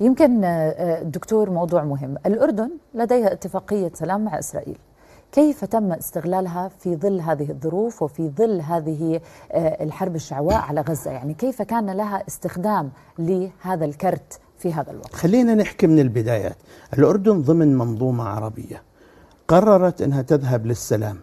يمكن الدكتور آه، آه، موضوع مهم الأردن لديها اتفاقية سلام مع إسرائيل كيف تم استغلالها في ظل هذه الظروف وفي ظل هذه آه، الحرب الشعواء على غزة يعني كيف كان لها استخدام لهذا الكرت في هذا الوقت خلينا نحكي من البدايات الأردن ضمن منظومة عربية قررت أنها تذهب للسلام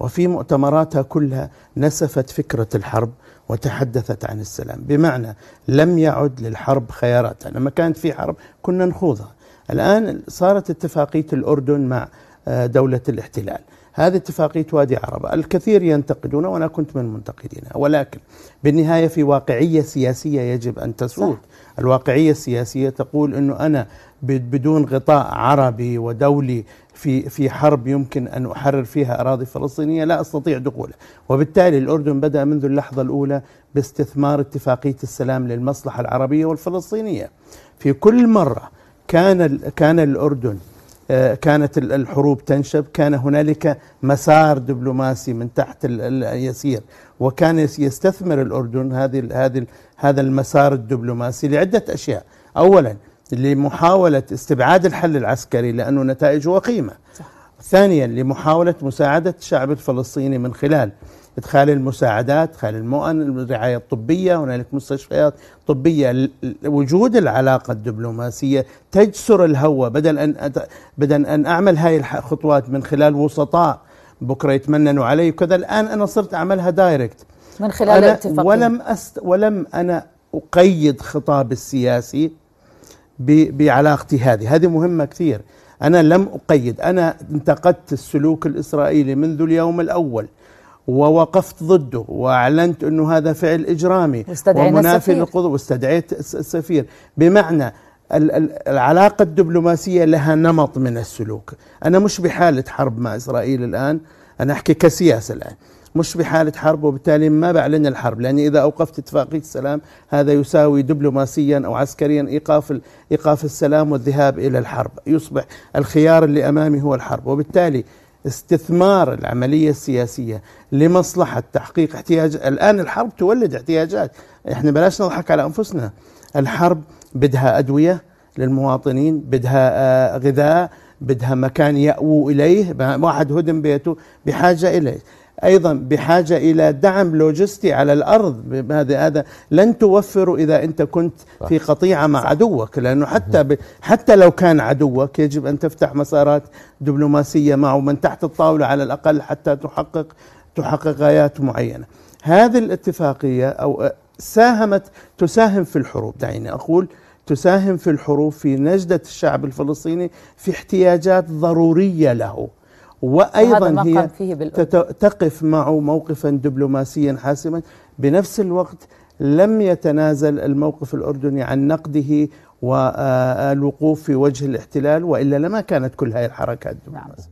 وفي مؤتمراتها كلها نسفت فكرة الحرب وتحدثت عن السلام بمعنى لم يعد للحرب خيارات لما كانت في حرب كنا نخوضها الآن صارت اتفاقية الأردن مع آه، دولة الاحتلال هذه اتفاقية وادي عربة الكثير ينتقدون وأنا كنت من منتقدينها ولكن بالنهاية في واقعية سياسية يجب أن تسود صح. الواقعية السياسية تقول أنه أنا بدون غطاء عربي ودولي في في حرب يمكن ان احرر فيها اراضي فلسطينيه لا استطيع دخوله، وبالتالي الاردن بدا منذ اللحظه الاولى باستثمار اتفاقيه السلام للمصلحه العربيه والفلسطينيه. في كل مره كان كان الاردن آه، كانت الحروب تنشب كان هنالك مسار دبلوماسي من تحت اليسير وكان يستثمر الأردن هذه هذه هذا المسار الدبلوماسي لعدة أشياء أولا لمحاولة استبعاد الحل العسكري لأنه نتائجه وقيمة صح. ثانيا لمحاولة مساعدة الشعب الفلسطيني من خلال إدخال المساعدات خلال المؤن الرعاية الطبية هنالك مستشفيات طبية وجود العلاقة الدبلوماسية تجسر الهوى بدل أن أت... بدل أن أعمل هاي الخطوات من خلال وسطاء بكرة يتمننوا علي وكذا الآن أنا صرت أعملها دايركت من خلال الاتفاقية ولم أست... ولم أنا أقيد خطاب السياسي ب... بعلاقتي هذه هذه مهمة كثير أنا لم أقيد أنا انتقدت السلوك الإسرائيلي منذ اليوم الأول ووقفت ضده وأعلنت أنه هذا فعل إجرامي ومنافي للقضيه واستدعيت السفير بمعنى العلاقة الدبلوماسية لها نمط من السلوك أنا مش بحالة حرب مع إسرائيل الآن أنا أحكي كسياسة الآن مش بحالة حرب وبالتالي ما بعلن الحرب لأني إذا أوقفت اتفاقية السلام هذا يساوي دبلوماسيا أو عسكريا إيقاف, إيقاف السلام والذهاب إلى الحرب يصبح الخيار اللي أمامي هو الحرب وبالتالي استثمار العملية السياسية لمصلحة تحقيق احتياج الآن الحرب تولد احتياجات احنا بلاش نضحك على أنفسنا الحرب بدها أدوية للمواطنين بدها آه، غذاء بدها مكان يأووا إليه واحد هدم بيته بحاجة إليه ايضا بحاجه الى دعم لوجستي على الارض هذا هذا لن توفره اذا انت كنت في قطيعه مع عدوك لانه حتى حتى لو كان عدوك يجب ان تفتح مسارات دبلوماسيه معه من تحت الطاوله على الاقل حتى تحقق تحقق غايات معينه. هذه الاتفاقيه او ساهمت تساهم في الحروب دعيني اقول تساهم في الحروب في نجدة الشعب الفلسطيني في احتياجات ضرورية له وأيضا هي فيه تقف معه موقفا دبلوماسيا حاسما بنفس الوقت لم يتنازل الموقف الأردني عن نقده والوقوف في وجه الاحتلال وإلا لما كانت كل هذه الحركات نعم. دبلوماسية